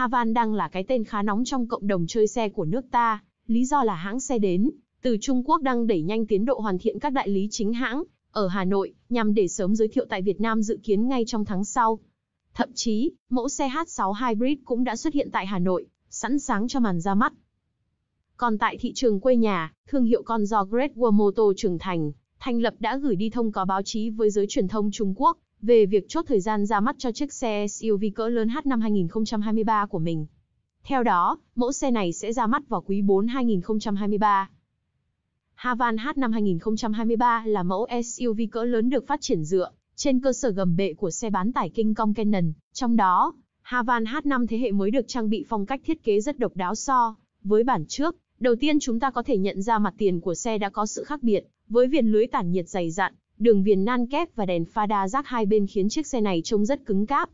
Havan đang là cái tên khá nóng trong cộng đồng chơi xe của nước ta, lý do là hãng xe đến, từ Trung Quốc đang đẩy nhanh tiến độ hoàn thiện các đại lý chính hãng ở Hà Nội nhằm để sớm giới thiệu tại Việt Nam dự kiến ngay trong tháng sau. Thậm chí, mẫu xe H6 Hybrid cũng đã xuất hiện tại Hà Nội, sẵn sàng cho màn ra mắt. Còn tại thị trường quê nhà, thương hiệu con do Great Wall Motor trưởng thành, thành lập đã gửi đi thông cáo báo chí với giới truyền thông Trung Quốc về việc chốt thời gian ra mắt cho chiếc xe SUV cỡ lớn h năm 2023 của mình. Theo đó, mẫu xe này sẽ ra mắt vào quý 4 2023. Havan h năm 2023 là mẫu SUV cỡ lớn được phát triển dựa trên cơ sở gầm bệ của xe bán tải King Kong Canon, trong đó, Havan H5 thế hệ mới được trang bị phong cách thiết kế rất độc đáo so với bản trước. Đầu tiên chúng ta có thể nhận ra mặt tiền của xe đã có sự khác biệt với viền lưới tản nhiệt dày dặn, Đường viền nan kép và đèn pha đa rác hai bên khiến chiếc xe này trông rất cứng cáp.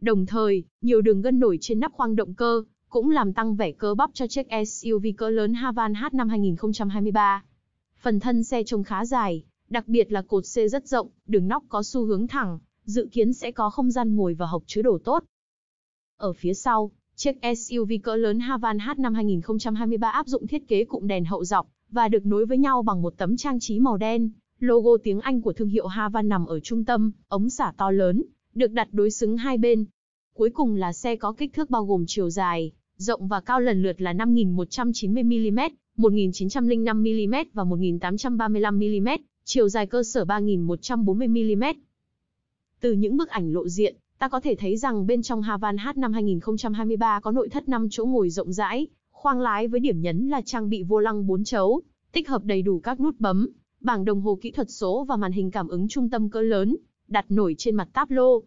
Đồng thời, nhiều đường gân nổi trên nắp khoang động cơ cũng làm tăng vẻ cơ bắp cho chiếc SUV cỡ lớn Havan H năm 2023. Phần thân xe trông khá dài, đặc biệt là cột xe rất rộng, đường nóc có xu hướng thẳng, dự kiến sẽ có không gian ngồi và hộc chứa đồ tốt. Ở phía sau, chiếc SUV cỡ lớn Havan H năm 2023 áp dụng thiết kế cụm đèn hậu dọc và được nối với nhau bằng một tấm trang trí màu đen, Logo tiếng Anh của thương hiệu Havan nằm ở trung tâm, ống xả to lớn, được đặt đối xứng hai bên. Cuối cùng là xe có kích thước bao gồm chiều dài, rộng và cao lần lượt là 5.190mm, 1.905mm và 1.835mm, chiều dài cơ sở 3.140mm. Từ những bức ảnh lộ diện, ta có thể thấy rằng bên trong Havan H năm 2023 có nội thất 5 chỗ ngồi rộng rãi, khoang lái với điểm nhấn là trang bị vô lăng 4 chấu, tích hợp đầy đủ các nút bấm, bảng đồng hồ kỹ thuật số và màn hình cảm ứng trung tâm cỡ lớn, đặt nổi trên mặt táp lô.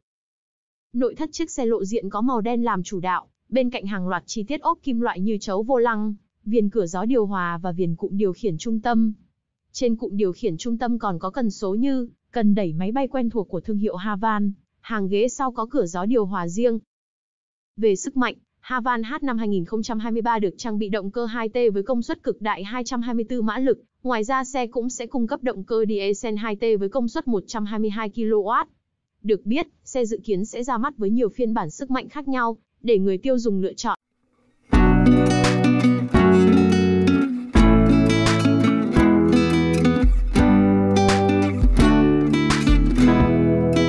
Nội thất chiếc xe lộ diện có màu đen làm chủ đạo, bên cạnh hàng loạt chi tiết ốp kim loại như chấu vô lăng, viền cửa gió điều hòa và viền cụm điều khiển trung tâm. Trên cụm điều khiển trung tâm còn có cần số như cần đẩy máy bay quen thuộc của thương hiệu Havan, hàng ghế sau có cửa gió điều hòa riêng. Về sức mạnh, Havan H5 2023 được trang bị động cơ 2T với công suất cực đại 224 mã lực, ngoài ra xe cũng sẽ cung cấp động cơ diesel 2T với công suất 122 kW. Được biết, xe dự kiến sẽ ra mắt với nhiều phiên bản sức mạnh khác nhau để người tiêu dùng lựa chọn.